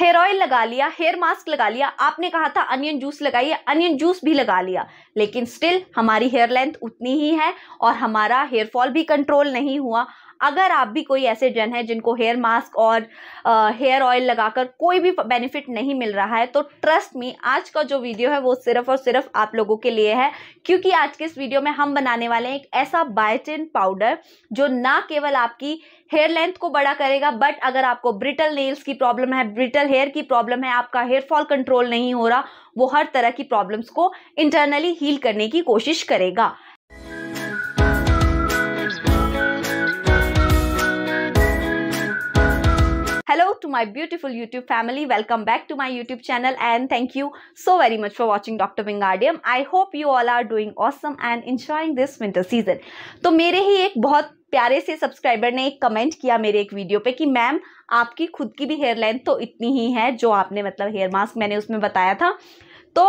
Hair oil लगा लिया hair mask लगा लिया आपने कहा था अनियन जूस लगाइए अनियन जूस भी लगा लिया लेकिन स्टिल हमारी हेयर लेंथ उतनी ही है और हमारा हेयर फॉल भी कंट्रोल नहीं हुआ अगर आप भी कोई ऐसे जन है जिनको हेयर मास्क और हेयर ऑयल लगाकर कोई भी बेनिफिट नहीं मिल रहा है तो ट्रस्ट मी आज का जो वीडियो है वो सिर्फ और सिर्फ आप लोगों के लिए है क्योंकि आज के इस वीडियो में हम बनाने वाले हैं एक ऐसा बायोटिन पाउडर जो ना केवल आपकी हेयर लेंथ को बड़ा करेगा बट अगर आपको ब्रिटल नेल्स की प्रॉब्लम है ब्रिटल हेयर की प्रॉब्लम है आपका हेयर फॉल कंट्रोल नहीं हो रहा वो हर तरह की प्रॉब्लम्स को इंटरनली हील करने की कोशिश करेगा my beautiful YouTube family. Welcome back to my YouTube channel and thank you so very much for watching Dr. Wingardium. I hope you all are doing awesome and enjoying this winter season. तो मेरे ही एक बहुत प्यारे से subscriber ने एक comment किया मेरे एक वीडियो पे कि मैम आपकी खुद की भी हेयर लेंथ तो इतनी ही है जो आपने मतलब हेयर मास्क मैंने उसमें बताया था तो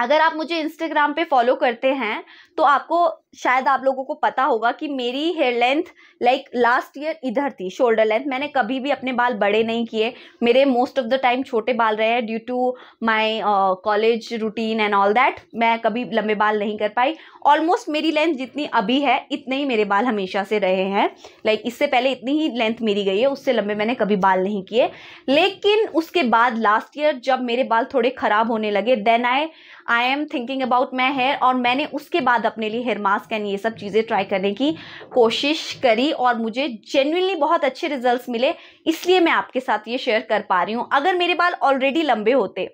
अगर आप मुझे इंस्टाग्राम पे फॉलो करते हैं तो आपको शायद आप लोगों को पता होगा कि मेरी hair length like last year इधर थी शोल्डर लेंथ मैंने कभी भी अपने बाल बड़े नहीं किए मेरे मोस्ट ऑफ द टाइम छोटे बाल रहे हैं due to my college routine and all that मैं कभी लंबे बाल नहीं कर पाई ऑलमोस्ट मेरी लेंथ जितनी अभी है इतने ही मेरे बाल हमेशा से रहे हैं लाइक like, इससे पहले इतनी ही लेंथ मेरी गई है उससे लंबे मैंने कभी बाल नहीं किए लेकिन उसके बाद लास्ट ईयर जब मेरे बाल थोड़े ख़राब होने लगे then I I am thinking about my hair और मैंने उसके बाद अपने लिए हेयर मास्क मास्क एंड ये सब चीज़ें ट्राई करने की कोशिश करी और मुझे जेनुनली बहुत अच्छे रिजल्ट्स मिले इसलिए मैं आपके साथ ये शेयर कर पा रही हूँ अगर मेरे बाल ऑलरेडी लंबे होते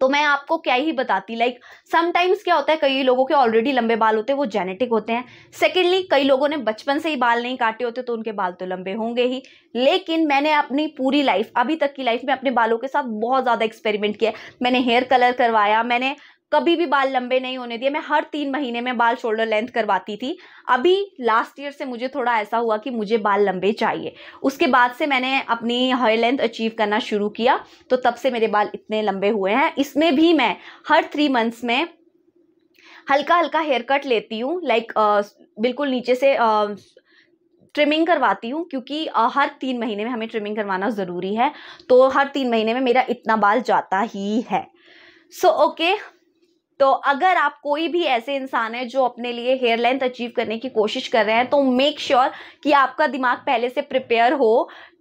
तो मैं आपको क्या ही बताती लाइक like, समटाइम्स क्या होता है कई लोगों के ऑलरेडी लंबे बाल होते हैं वो जेनेटिक होते हैं सेकेंडली कई लोगों ने बचपन से ही बाल नहीं काटे होते तो उनके बाल तो लंबे होंगे ही लेकिन मैंने अपनी पूरी लाइफ अभी तक की लाइफ में अपने बालों के साथ बहुत ज़्यादा एक्सपेरिमेंट किया मैंने हेयर कलर करवाया मैंने कभी भी बाल लंबे नहीं होने दिए मैं हर तीन महीने में बाल शोल्डर लेंथ करवाती थी अभी लास्ट ईयर से मुझे थोड़ा ऐसा हुआ कि मुझे बाल लंबे चाहिए उसके बाद से मैंने अपनी हेयर लेंथ अचीव करना शुरू किया तो तब से मेरे बाल इतने लंबे हुए हैं इसमें भी मैं हर थ्री मंथ्स में हल्का हल्का हेयर कट लेती हूँ लाइक बिल्कुल नीचे से ट्रिमिंग करवाती हूँ क्योंकि हर तीन महीने में हमें ट्रिमिंग करवाना ज़रूरी है तो हर तीन महीने में मेरा इतना बाल जाता ही है सो so, ओके okay, तो अगर आप कोई भी ऐसे इंसान है जो अपने लिए हेयर लेंथ अचीव करने की कोशिश कर रहे हैं तो मेक श्योर sure कि आपका दिमाग पहले से प्रिपेयर हो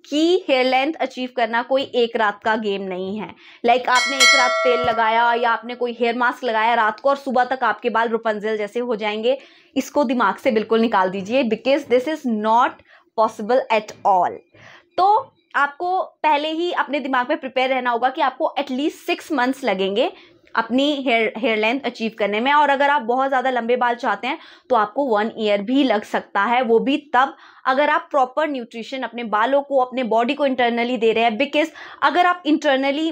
कि हेयर लेंथ अचीव करना कोई एक रात का गेम नहीं है लाइक like आपने एक रात तेल लगाया या आपने कोई हेयर मास्क लगाया रात को और सुबह तक आपके बाल रुपंजल जैसे हो जाएंगे इसको दिमाग से बिल्कुल निकाल दीजिए because this is not possible at all तो आपको पहले ही अपने दिमाग में प्रिपेयर रहना होगा कि आपको एटलीस्ट सिक्स मंथ्स लगेंगे अपनी हेयर हेयर लेंथ अचीव करने में और अगर आप बहुत ज़्यादा लंबे बाल चाहते हैं तो आपको वन ईयर भी लग सकता है वो भी तब अगर आप प्रॉपर न्यूट्रिशन अपने बालों को अपने बॉडी को इंटरनली दे रहे हैं बिकॉज अगर आप इंटरनली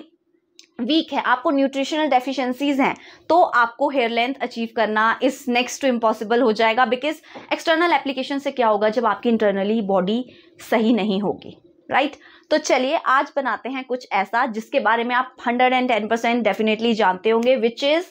वीक है आपको न्यूट्रिशनल डेफिशिएंसीज हैं तो आपको हेयर लेंथ अचीव करना इस नेक्स्ट टू इम्पॉसिबल हो जाएगा बिकॉज एक्सटर्नल एप्लीकेशन से क्या होगा जब आपकी इंटरनली बॉडी सही नहीं होगी राइट right? तो चलिए आज बनाते हैं कुछ ऐसा जिसके बारे में आप hundred and ten percent definitely जानते होंगे विच इज़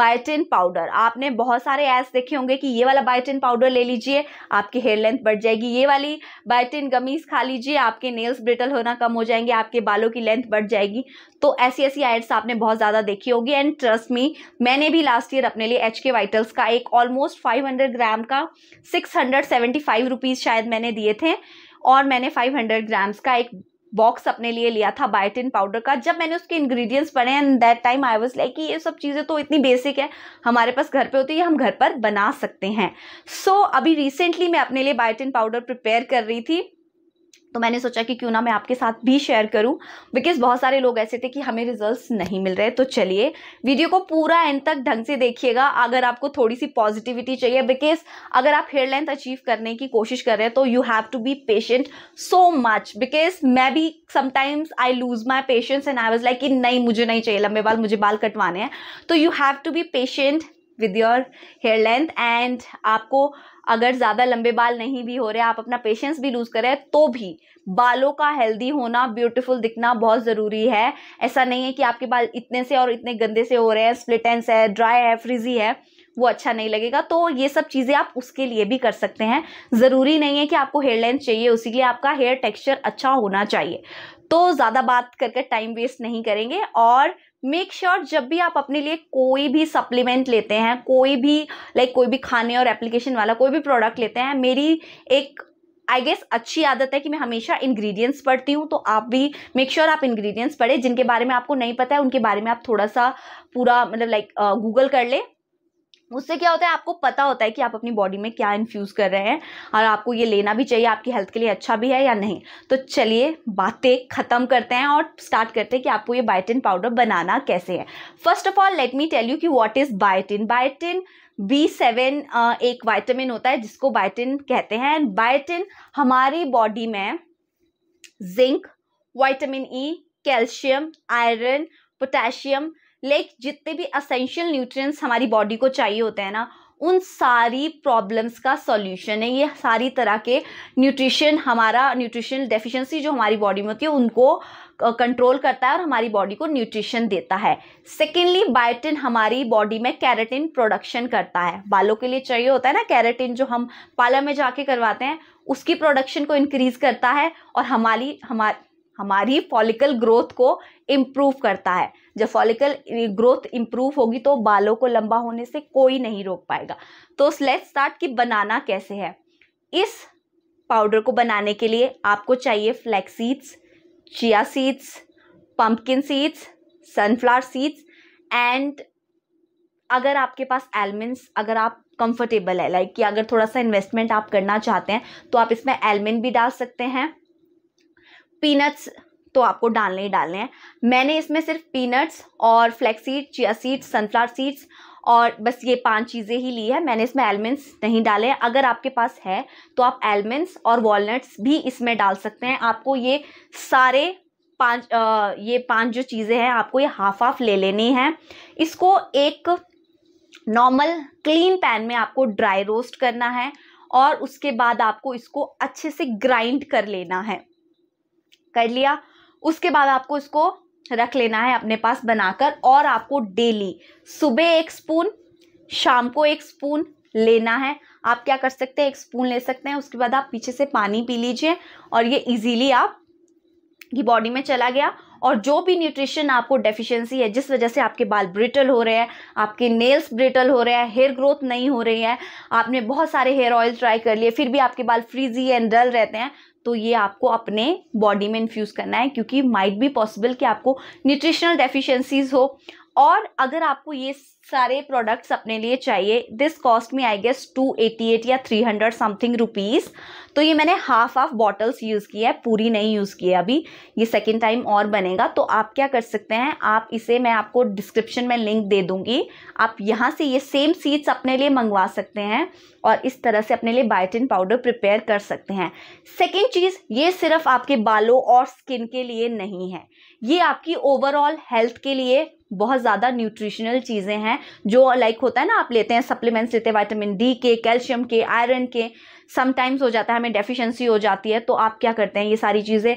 बायोटिन पाउडर आपने बहुत सारे एड्स देखे होंगे कि ये वाला बायोटिन पाउडर ले लीजिए आपकी हेयर लेंथ बढ़ जाएगी ये वाली बायोटिन गमीज खा लीजिए आपके नेल्स ब्रिटल होना कम हो जाएंगे आपके बालों की लेंथ बढ़ जाएगी तो ऐसी ऐसी एड्स आपने बहुत ज़्यादा देखी होगी एंड ट्रस्ट मी मैंने भी लास्ट ईयर अपने लिए एच के वाइटल्स का एक ऑलमोस्ट फाइव हंड्रेड ग्राम का six hundred seventy five rupees शायद मैंने दिए थे और मैंने 500 ग्राम्स का एक बॉक्स अपने लिए लिया था बायोटिन पाउडर का जब मैंने उसके इंग्रेडिएंट्स पढ़े and that time I was like कि ये सब चीज़ें तो इतनी बेसिक है हमारे पास घर पे होती है हम घर पर बना सकते हैं सो so, अभी रिसेंटली मैं अपने लिए बायोटिन पाउडर प्रिपेयर कर रही थी तो मैंने सोचा कि क्यों ना मैं आपके साथ भी शेयर करूं बिकॉज बहुत सारे लोग ऐसे थे कि हमें रिजल्ट्स नहीं मिल रहे तो चलिए वीडियो को पूरा एंड तक ढंग से देखिएगा अगर आपको थोड़ी सी पॉजिटिविटी चाहिए बिकॉज अगर आप हेयर लेंथ अचीव करने की कोशिश कर रहे हैं तो you have to be patient so much because मैं भी sometimes I lose my patience and I was like कि नहीं मुझे नहीं चाहिए लंबे बाल मुझे बाल कटवाने हैं तो you have to be patient with your hair length and आपको अगर ज़्यादा लंबे बाल नहीं भी हो रहे आप अपना पेशेंस भी लूज़ करें तो भी बालों का हेल्दी होना ब्यूटीफुल दिखना बहुत ज़रूरी है ऐसा नहीं है कि आपके बाल इतने से और इतने गंदे से हो रहे हैं स्प्लिटेंस है ड्राई है फ्रिजी है वो अच्छा नहीं लगेगा तो ये सब चीज़ें आप उसके लिए भी कर सकते हैं ज़रूरी नहीं है कि आपको हेयर लेंथ चाहिए उसी के लिए आपका हेयर टेक्सचर अच्छा होना चाहिए तो ज़्यादा बात करके टाइम वेस्ट नहीं करेंगे और मेक श्योर sure जब भी आप अपने लिए कोई भी सप्लीमेंट लेते हैं कोई भी लाइक like, कोई भी खाने और एप्लीकेशन वाला कोई भी प्रोडक्ट लेते हैं मेरी एक आई गेस अच्छी आदत है कि मैं हमेशा इंग्रेडिएंट्स पढ़ती हूँ तो आप भी मेक श्योर sure आप इंग्रेडिएंट्स पढ़े जिनके बारे में आपको नहीं पता है उनके बारे में आप थोड़ा सा पूरा मतलब लाइक गूगल कर लें उससे क्या होता है आपको पता होता है कि आप अपनी बॉडी में क्या इन्फ्यूज़ कर रहे हैं और आपको ये लेना भी चाहिए आपकी हेल्थ के लिए अच्छा भी है या नहीं तो चलिए बातें ख़त्म करते हैं और स्टार्ट करते हैं कि आपको ये बायोटिन पाउडर बनाना कैसे है first of all let me tell you कि what is biotin biotin B seven एक वाइटामिन होता है जिसको बायोटिन कहते हैं एंड बायोटिन हमारी बॉडी में zinc vitamin E calcium iron potassium like जितने भी असेंशियल न्यूट्रिएंट्स हमारी बॉडी को चाहिए होते हैं ना उन सारी प्रॉब्लम्स का सॉल्यूशन है ये सारी तरह के न्यूट्रिशन हमारा न्यूट्रिशनल डेफिशिएंसी जो हमारी बॉडी में होती है उनको कंट्रोल करता है और हमारी बॉडी को न्यूट्रिशन देता है सेकेंडली बायोटिन हमारी बॉडी में कैरेटिन प्रोडक्शन करता है बालों के लिए चाहिए होता है ना कैरेटिन जो हम पार्लर में जाके करवाते हैं उसकी प्रोडक्शन को इंक्रीज करता है और हमारी हमारी हमारी फॉलिकल ग्रोथ को इम्प्रूव करता है जब फॉलिकल ग्रोथ इम्प्रूव होगी तो बालों को लंबा होने से कोई नहीं रोक पाएगा तो लेट्स स्टार्ट कि बनाना कैसे है इस पाउडर को बनाने के लिए आपको चाहिए flax seeds chia seeds pumpkin seeds sunflower seeds and अगर आपके पास एलमेंट्स अगर आप कंफर्टेबल है लाइक like कि अगर थोड़ा सा इन्वेस्टमेंट आप करना चाहते हैं तो आप इसमें एलमेंट भी डाल सकते हैं पीनट्स तो आपको डालने ही डालने हैं मैंने इसमें सिर्फ पीनट्स और flaxseed seed chia seeds sunflower seeds और बस ये पांच चीज़ें ही ली है मैंने इसमें एलमेंट्स नहीं डाले हैं अगर आपके पास है तो आप एलमेंट्स और वॉलनट्स भी इसमें डाल सकते हैं आपको ये सारे पांच ये पांच जो चीज़ें हैं आपको ये हाफ हाफ ले लेनी है इसको एक नॉर्मल क्लीन पैन में आपको ड्राई रोस्ट करना है और उसके बाद आपको इसको अच्छे से ग्राइंड कर लेना है कर लिया उसके बाद आपको इसको रख लेना है अपने पास बनाकर और आपको डेली सुबह एक स्पून शाम को एक स्पून लेना है आप क्या कर सकते हैं एक स्पून ले सकते हैं उसके बाद आप पीछे से पानी पी लीजिए और ये इजीली आप की बॉडी में चला गया और जो भी न्यूट्रिशन आपको डेफिशिएंसी है जिस वजह से आपके बाल ब्रिटल हो रहे हैं आपके नेल्स ब्रिटल हो रहे हैं हेयर ग्रोथ नहीं हो रही है आपने बहुत सारे हेयर ऑयल ट्राई कर लिए फिर भी आपके बाल फ्रीजी एंड डल रहते हैं तो ये आपको अपने बॉडी में इन्फ्यूज़ करना है क्योंकि माइट भी पॉसिबल कि आपको न्यूट्रिशनल डेफिशिएंसीज हो और अगर आपको ये सारे प्रोडक्ट्स अपने लिए चाहिए दिस कॉस्ट में I guess two eighty eight या थ्री हंड्रेड समथिंग रुपीज़ तो ये मैंने हाफ हाफ बॉटल्स यूज़ किया है पूरी नहीं यूज़ की है अभी ये सेकेंड टाइम और बनेगा तो आप क्या कर सकते हैं आप इसे मैं आपको डिस्क्रिप्शन में लिंक दे दूँगी आप यहाँ से ये सेम सीड्स अपने लिए मंगवा सकते हैं और इस तरह से अपने लिए बायोटिन पाउडर प्रिपेयर कर सकते हैं सेकेंड चीज़ ये सिर्फ आपके बालों और स्किन के लिए नहीं है ये आपकी ओवरऑल हेल्थ के लिए बहुत ज़्यादा न्यूट्रिशनल चीज़ें हैं जो लाइक होता है ना आप लेते हैं सप्लीमेंट्स लेते हैं वाइटामिन डी के कैल्शियम के आयरन के समटाइम्स हो जाता है हमें डेफिशिएंसी हो जाती है तो आप क्या करते हैं ये सारी चीज़ें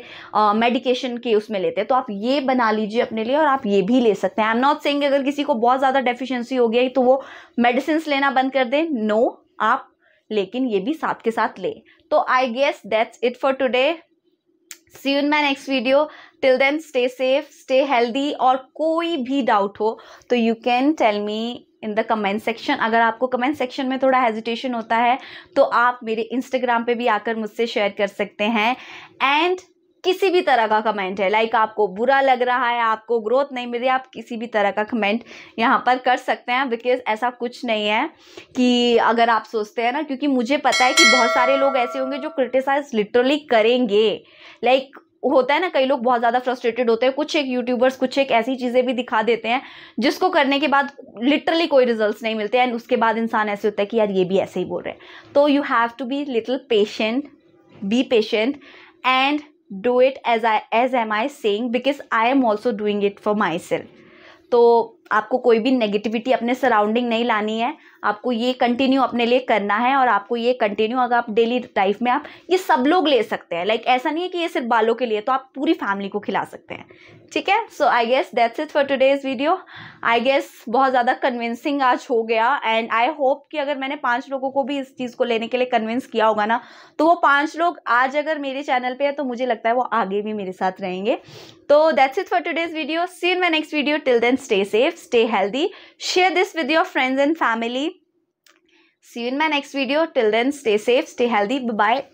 मेडिकेशन के उसमें लेते हैं तो आप ये बना लीजिए अपने लिए और आप ये भी ले सकते हैं आई एम नॉट सेंग अगर किसी को बहुत ज़्यादा डेफिशेंसी हो गई तो वो मेडिसिन लेना बंद कर दें नो no, आप लेकिन ये भी साथ के साथ ले तो I guess that's it for today see in my next video till then stay safe stay healthy और कोई भी डाउट हो तो you can tell me in the comment section अगर आपको कमेंट सेक्शन में थोड़ा हेजिटेशन होता है तो आप मेरे इंस्टाग्राम पे भी आकर मुझसे शेयर कर सकते हैं एंड किसी भी तरह का कमेंट है लाइक आपको बुरा लग रहा है आपको ग्रोथ नहीं मिल रही आप किसी भी तरह का कमेंट यहाँ पर कर सकते हैं बिकॉज ऐसा कुछ नहीं है कि अगर आप सोचते हैं ना क्योंकि मुझे पता है कि बहुत सारे लोग ऐसे होंगे जो क्रिटिसाइज लिटरली करेंगे लाइक होता है ना कई लोग बहुत ज़्यादा फ्रस्ट्रेटेड होते हैं कुछ एक यूट्यूबर्स कुछ एक ऐसी चीज़ें भी दिखा देते हैं जिसको करने के बाद लिटरली कोई रिजल्ट्स नहीं मिलते एंड उसके बाद इंसान ऐसे होता है कि यार ये भी ऐसे ही बोल रहे हैं तो you have to be little patient be patient and do it as i as am i saying because i am also doing it for myself so आपको कोई भी नेगेटिविटी अपने सराउंडिंग नहीं लानी है आपको ये कंटिन्यू अपने लिए करना है और आपको ये कंटिन्यू अगर आप डेली लाइफ में आप ये सब लोग ले सकते हैं लाइक ऐसा नहीं है कि ये सिर्फ बालों के लिए तो आप पूरी फैमिली को खिला सकते हैं ठीक है so I guess that's it for today's video I guess बहुत ज़्यादा कन्विंसिंग आज हो गया एंड आई होप कि अगर मैंने पाँच लोगों को भी इस चीज़ को लेने के लिए कन्विंस किया होगा ना तो वो पाँच लोग आज अगर मेरे चैनल पर है तो मुझे लगता है वो आगे भी मेरे साथ रहेंगे तो that's it for today's video see my next video till then stay safe stay healthy, share this with your friends and family. See you in my next video. Till then, stay safe, stay healthy. Bye bye.